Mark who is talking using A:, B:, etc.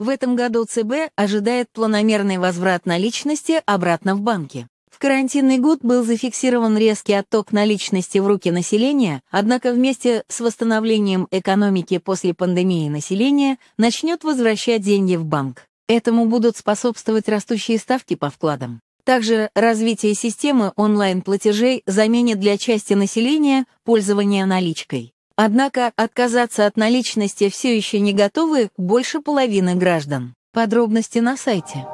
A: В этом году ЦБ ожидает планомерный возврат наличности обратно в банки. В карантинный год был зафиксирован резкий отток наличности в руки населения, однако вместе с восстановлением экономики после пандемии население начнет возвращать деньги в банк. Этому будут способствовать растущие ставки по вкладам. Также развитие системы онлайн-платежей заменит для части населения пользование наличкой. Однако отказаться от наличности все еще не готовы больше половины граждан. Подробности на сайте.